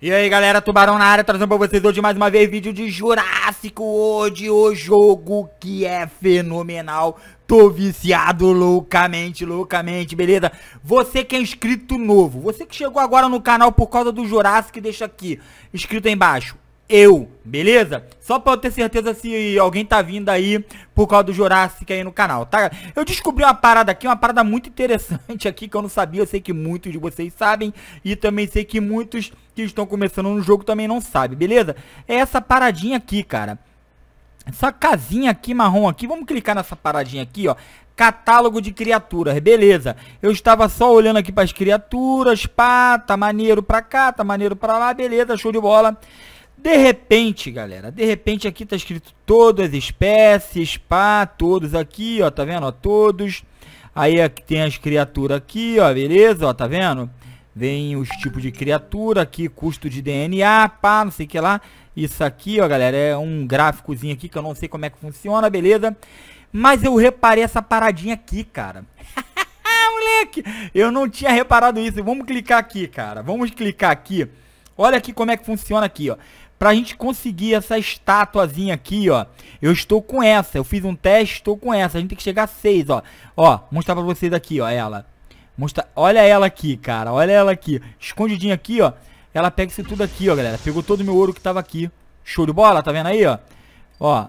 E aí galera, Tubarão na área, trazendo pra vocês hoje mais uma vez vídeo de Jurássico Hoje o jogo que é fenomenal Tô viciado loucamente, loucamente, beleza? Você que é inscrito novo, você que chegou agora no canal por causa do Jurássico Deixa aqui, inscrito aí embaixo eu, beleza? Só pra eu ter certeza se alguém tá vindo aí por causa do Jurassic aí no canal, tá? Eu descobri uma parada aqui, uma parada muito interessante aqui que eu não sabia, eu sei que muitos de vocês sabem e também sei que muitos que estão começando no jogo também não sabem, beleza? É essa paradinha aqui, cara. Essa casinha aqui marrom aqui, vamos clicar nessa paradinha aqui, ó catálogo de criaturas, beleza. Eu estava só olhando aqui para as criaturas, pá, tá maneiro pra cá, tá maneiro pra lá, beleza, show de bola. De repente, galera, de repente aqui tá escrito todas as espécies, pá, todos aqui, ó, tá vendo? Ó, todos. Aí aqui tem as criaturas aqui, ó, beleza? Ó, tá vendo? Vem os tipos de criatura aqui, custo de DNA, pá, não sei o que lá. Isso aqui, ó, galera, é um gráficozinho aqui que eu não sei como é que funciona, beleza? Mas eu reparei essa paradinha aqui, cara. Moleque, eu não tinha reparado isso. Vamos clicar aqui, cara. Vamos clicar aqui. Olha aqui como é que funciona aqui, ó. Pra gente conseguir essa estátuazinha aqui, ó. Eu estou com essa. Eu fiz um teste, estou com essa. A gente tem que chegar a 6, ó. Ó, mostrar pra vocês aqui, ó, ela. Mostra... Olha ela aqui, cara. Olha ela aqui. Escondidinha aqui, ó. Ela pega isso tudo aqui, ó, galera. Pegou todo o meu ouro que tava aqui. Show de bola, tá vendo aí, ó? Ó.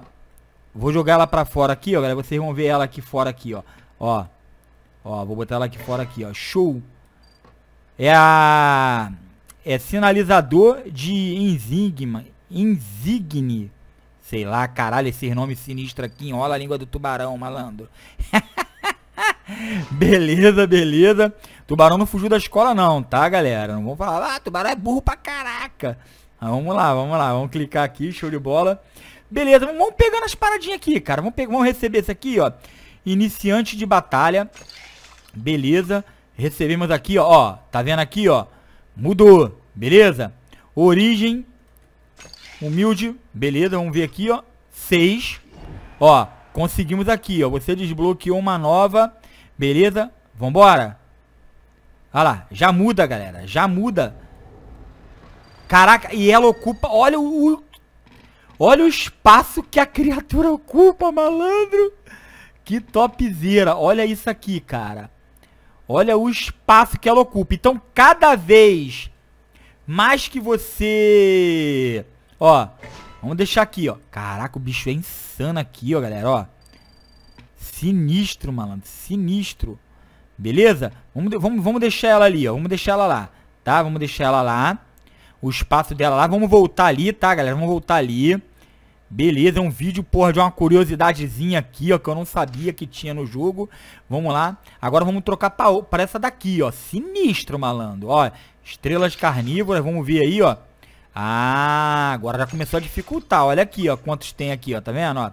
Vou jogar ela pra fora aqui, ó, galera. Vocês vão ver ela aqui fora aqui, ó. Ó. Ó, vou botar ela aqui fora aqui, ó. Show. É a é sinalizador de enzigma, insigne. Sei lá, caralho, esses nomes sinistros aqui enrola a língua do tubarão, malandro. beleza, beleza. Tubarão não fugiu da escola não, tá, galera? Não vamos falar, ah, tubarão é burro pra caraca. Ah, vamos lá, vamos lá, vamos clicar aqui, show de bola. Beleza, vamos pegando as paradinhas aqui, cara. Vamos, vamos receber isso aqui, ó. Iniciante de batalha. Beleza. Recebemos aqui, ó, ó. Tá vendo aqui, ó? Mudou, beleza? Origem, humilde, beleza, vamos ver aqui, ó. 6, ó, conseguimos aqui, ó. Você desbloqueou uma nova, beleza? Vambora. Olha lá, já muda, galera, já muda. Caraca, e ela ocupa, olha o... Olha o espaço que a criatura ocupa, malandro. Que topzera, olha isso aqui, cara. Olha o espaço que ela ocupa. Então, cada vez mais que você... Ó, vamos deixar aqui, ó. Caraca, o bicho é insano aqui, ó, galera, ó. Sinistro, malandro. Sinistro. Beleza? Vamos, vamos, vamos deixar ela ali, ó. Vamos deixar ela lá, tá? Vamos deixar ela lá. O espaço dela lá. Vamos voltar ali, tá, galera? Vamos voltar ali. Beleza, é um vídeo, porra, de uma curiosidadezinha aqui, ó, que eu não sabia que tinha no jogo. Vamos lá. Agora vamos trocar pra, pra essa daqui, ó. Sinistro, malandro. Ó, estrelas carnívoras, vamos ver aí, ó. Ah, agora já começou a dificultar. Olha aqui, ó, quantos tem aqui, ó, tá vendo, ó.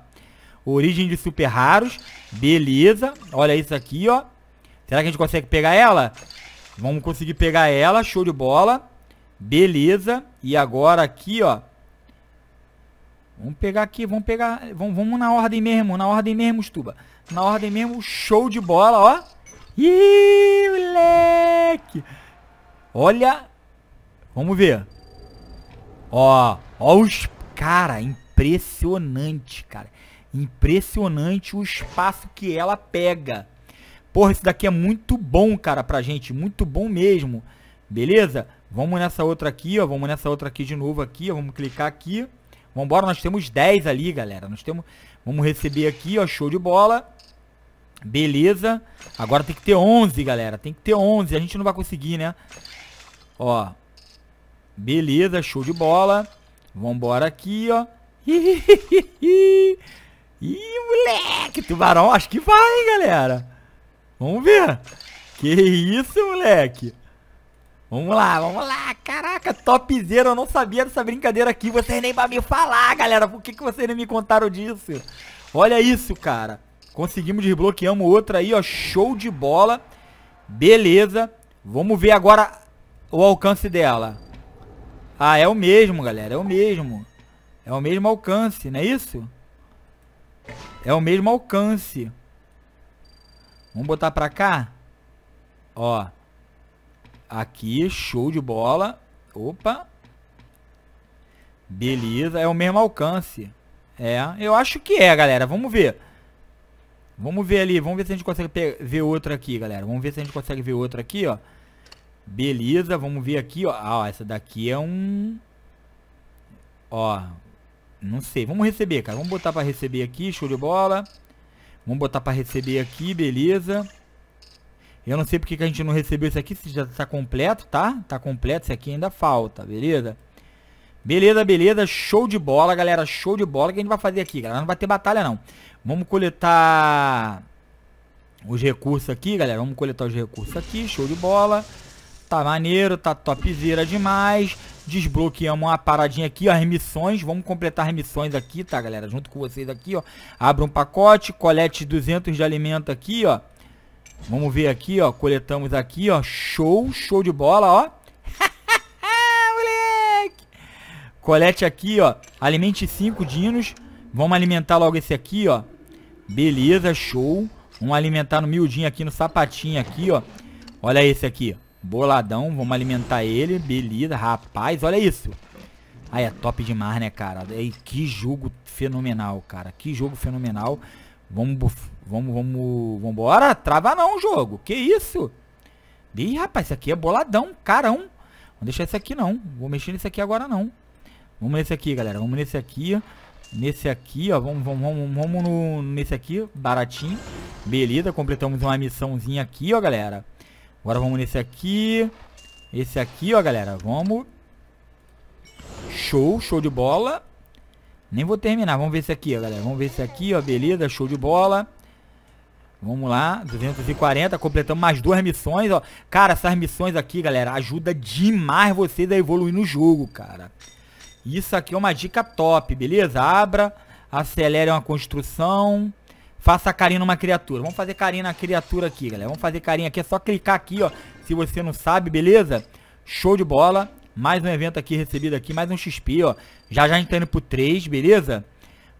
Origem de super raros. Beleza. Olha isso aqui, ó. Será que a gente consegue pegar ela? Vamos conseguir pegar ela, show de bola. Beleza. E agora aqui, ó. Vamos pegar aqui, vamos pegar, vamos, vamos na ordem mesmo, na ordem mesmo, Stuba. Na ordem mesmo, show de bola, ó. Ih, moleque. Olha. Vamos ver. Ó, ó os... Cara, impressionante, cara. Impressionante o espaço que ela pega. Porra, isso daqui é muito bom, cara, pra gente. Muito bom mesmo. Beleza? Vamos nessa outra aqui, ó. Vamos nessa outra aqui de novo aqui, ó. Vamos clicar aqui. Vambora, nós temos 10 ali, galera. Nós temos... Vamos receber aqui, ó, show de bola. Beleza. Agora tem que ter 11, galera. Tem que ter 11. A gente não vai conseguir, né? Ó. Beleza, show de bola. Vambora aqui, ó. Ih, moleque. Tubarão, acho que vai, hein, galera. Vamos ver. Que isso, moleque. Vamos lá, vamos lá. Caraca, topzera, eu não sabia dessa brincadeira aqui. Vocês nem pra me falar, galera. Por que, que vocês não me contaram disso? Olha isso, cara. Conseguimos, desbloqueamos outra aí, ó. Show de bola. Beleza. Vamos ver agora o alcance dela. Ah, é o mesmo, galera. É o mesmo. É o mesmo alcance, não é isso? É o mesmo alcance. Vamos botar pra cá? Ó. Aqui, show de bola. Opa. Beleza, é o mesmo alcance. É, eu acho que é, galera. Vamos ver. Vamos ver ali, vamos ver se a gente consegue ver outra aqui, galera. Vamos ver se a gente consegue ver outra aqui, ó. Beleza, vamos ver aqui, ó. Ah, ó, essa daqui é um... Ó, não sei. Vamos receber, cara. Vamos botar pra receber aqui, show de bola. Vamos botar pra receber aqui, beleza. Eu não sei porque que a gente não recebeu isso aqui, se já tá completo, tá? Tá completo, isso aqui ainda falta, beleza? Beleza, beleza, show de bola, galera, show de bola. O que a gente vai fazer aqui, galera? Não vai ter batalha, não. Vamos coletar os recursos aqui, galera. Vamos coletar os recursos aqui, show de bola. Tá maneiro, tá topzera demais. Desbloqueamos uma paradinha aqui, ó, as missões. Vamos completar as missões aqui, tá, galera? Junto com vocês aqui, ó. Abra um pacote, colete 200 de alimento aqui, ó. Vamos ver aqui, ó. Coletamos aqui, ó. Show, show de bola, ó. Moleque! Colete aqui, ó. Alimente 5 dinos. Vamos alimentar logo esse aqui, ó. Beleza, show. Vamos alimentar no miudinho aqui, no sapatinho aqui, ó. Olha esse aqui. Boladão. Vamos alimentar ele. Beleza, rapaz. Olha isso. Aí é top demais, né, cara? que jogo fenomenal, cara. Que jogo fenomenal. Vamos, vamos, vamos, vamos embora. Trava não jogo. Que isso? Ih, rapaz, isso aqui é boladão, carão. Vou deixar isso aqui não. Vou mexer nesse aqui agora não. Vamos nesse aqui, galera. Vamos nesse aqui. Nesse aqui, ó. Vamos, vamos, vamos, vamos no, nesse aqui. Baratinho. Beleza, completamos uma missãozinha aqui, ó, galera. Agora vamos nesse aqui. Esse aqui, ó, galera. Vamos. Show, show de bola. Nem vou terminar. Vamos ver isso aqui, ó, galera. Vamos ver isso aqui, ó. Beleza, show de bola. Vamos lá, 240, completamos mais duas missões, ó. Cara, essas missões aqui, galera, ajuda demais vocês a evoluir no jogo, cara. Isso aqui é uma dica top, beleza? Abra, acelere uma construção, faça carinho numa criatura. Vamos fazer carinho na criatura aqui, galera. Vamos fazer carinho aqui, é só clicar aqui, ó, se você não sabe, beleza? Show de bola. Mais um evento aqui recebido aqui, mais um XP, ó. Já já a gente tá indo pro 3, beleza?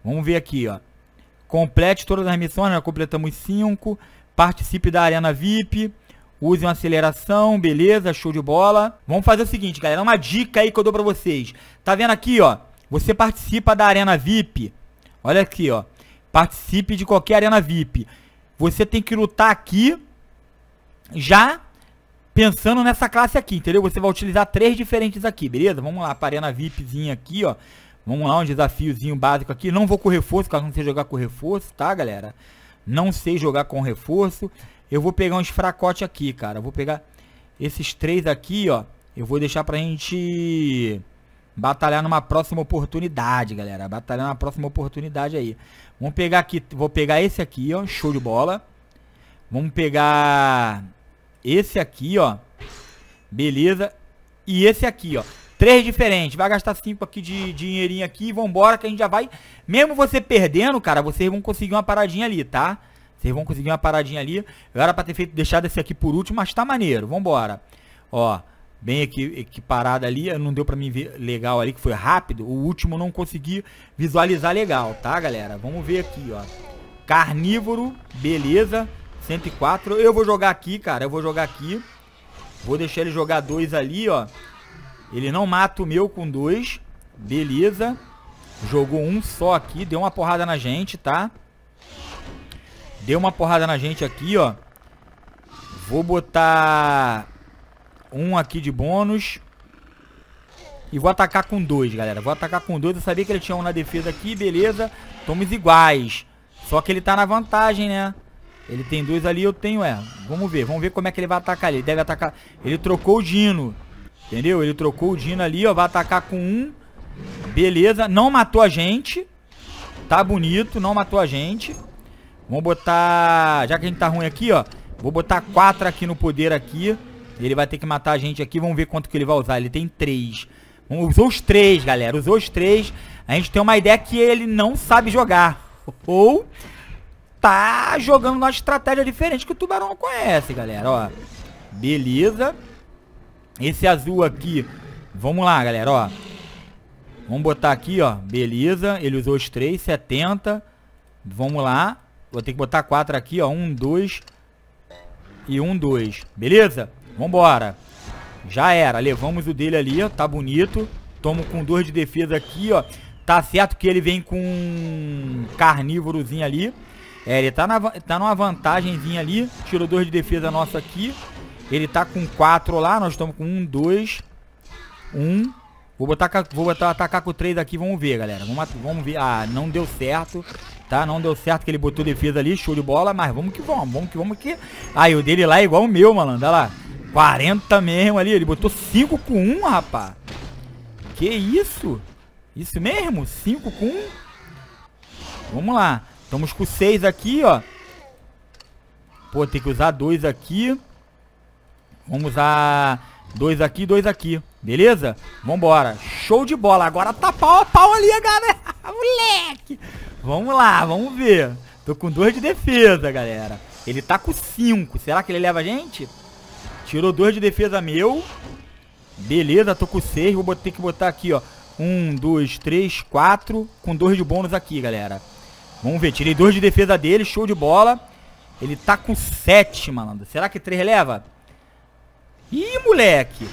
Vamos ver aqui, ó. Complete todas as missões, já completamos 5. Participe da Arena VIP. Use uma aceleração, beleza, show de bola. Vamos fazer o seguinte, galera, uma dica aí que eu dou pra vocês. Tá vendo aqui, ó? Você participa da Arena VIP. Olha aqui, ó. Participe de qualquer Arena VIP. Você tem que lutar aqui já pensando nessa classe aqui, entendeu? Você vai utilizar três diferentes aqui, beleza? Vamos lá, para arena VIPzinha aqui, ó. Vamos lá, um desafiozinho básico aqui. Não vou com reforço, caso não sei jogar com reforço, tá, galera? Não sei jogar com reforço. Eu vou pegar uns fracote aqui, cara. Eu vou pegar esses três aqui, ó. Eu vou deixar pra gente batalhar numa próxima oportunidade, galera. Batalhar numa próxima oportunidade aí. Vamos pegar aqui, vou pegar esse aqui, ó. Show de bola. Vamos pegar esse aqui, ó. Beleza. E esse aqui, ó. Três diferentes. Vai gastar cinco aqui de dinheirinho aqui. Vambora que a gente já vai... Mesmo você perdendo, cara, vocês vão conseguir uma paradinha ali, tá? Vocês vão conseguir uma paradinha ali. Eu era pra ter feito, deixado esse aqui por último, mas tá maneiro. Vambora. Ó, bem aqui, equiparado ali. Não deu pra mim ver legal ali, que foi rápido. O último não consegui visualizar legal, tá, galera? Vamos ver aqui, ó. Carnívoro, beleza. 104. Eu vou jogar aqui, cara. Eu vou jogar aqui. Vou deixar ele jogar dois ali, ó. Ele não mata o meu com dois. Beleza. Jogou um só aqui. Deu uma porrada na gente, tá? Deu uma porrada na gente aqui, ó. Vou botar um aqui de bônus. E vou atacar com dois, galera. Vou atacar com dois. Eu sabia que ele tinha um na defesa aqui, beleza. Somos iguais. Só que ele tá na vantagem, né? Ele tem dois ali, eu tenho, é. Vamos ver, vamos ver como é que ele vai atacar ali. Ele deve atacar... Ele trocou o Dino. Entendeu? Ele trocou o Dino ali, ó. Vai atacar com um. Beleza. Não matou a gente. Tá bonito, não matou a gente. Vamos botar... Já que a gente tá ruim aqui, ó. Vou botar quatro aqui no poder aqui. Ele vai ter que matar a gente aqui. Vamos ver quanto que ele vai usar. Ele tem três. Usou os três, galera. Usou os três. A gente tem uma ideia que ele não sabe jogar. Ou tá jogando uma estratégia diferente que o Tubarão não conhece, galera, ó. Beleza. Esse azul aqui, vamos lá, galera, ó. Vamos botar aqui, ó, beleza. Ele usou os 3, 70. Vamos lá. Vou ter que botar 4 aqui, ó, 1, 2 e 1, 2. Beleza? Vambora. Já era, levamos o dele ali, tá bonito. Tomo com 2 de defesa aqui, ó. Tá certo que ele vem com um carnívorozinho ali. É, ele tá, na, tá numa vantagemzinha ali. Tirou dois de defesa nosso aqui. Ele tá com quatro lá. Nós estamos com um, dois, um. Vou botar, vou botar atacar com três aqui. Vamos ver, galera. Vamos, vamos ver. Ah, não deu certo. Tá, não deu certo que ele botou defesa ali. Show de bola. Mas vamos que vamos. Vamos que vamos que... Aí, o dele lá é igual o meu, malandro. Olha lá. 40 mesmo ali. Ele botou 5 com 1, um, rapaz. Que isso? Isso mesmo? 5 com 1? Um? Vamos lá. Estamos com seis aqui, ó. Pô, tem que usar dois aqui. Vamos usar dois aqui, dois aqui. Beleza? Vambora. Show de bola. Agora tá pau a pau ali, galera. Moleque. Vamos lá, vamos ver. Tô com dois de defesa, galera. Ele tá com cinco. Será que ele leva a gente? Tirou dois de defesa meu. Beleza, tô com seis. Vou ter que botar aqui, ó. Um, dois, três, quatro. Com dois de bônus aqui, galera. Vamos ver, tirei dois de defesa dele, show de bola. Ele tá com 7, malandro. Será que 3 leva? Ih, moleque.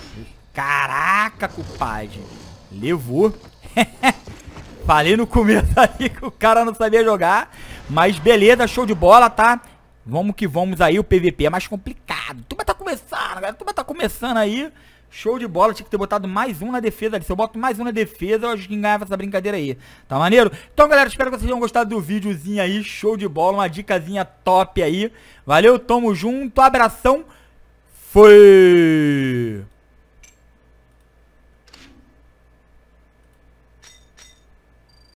Caraca, cupade. Levou. Falei no começo aí que o cara não sabia jogar. Mas beleza, show de bola, tá? Vamos que vamos aí. O PVP é mais complicado. Tuba tá começando, galera. Tuba tá começando aí. Show de bola, tinha que ter botado mais um na defesa ali. Se eu boto mais um na defesa, eu acho que ganhava essa brincadeira aí. Tá maneiro? Então, galera, espero que vocês tenham gostado do videozinho aí. Show de bola, uma dicasinha top aí. Valeu, tamo junto, abração. Fui!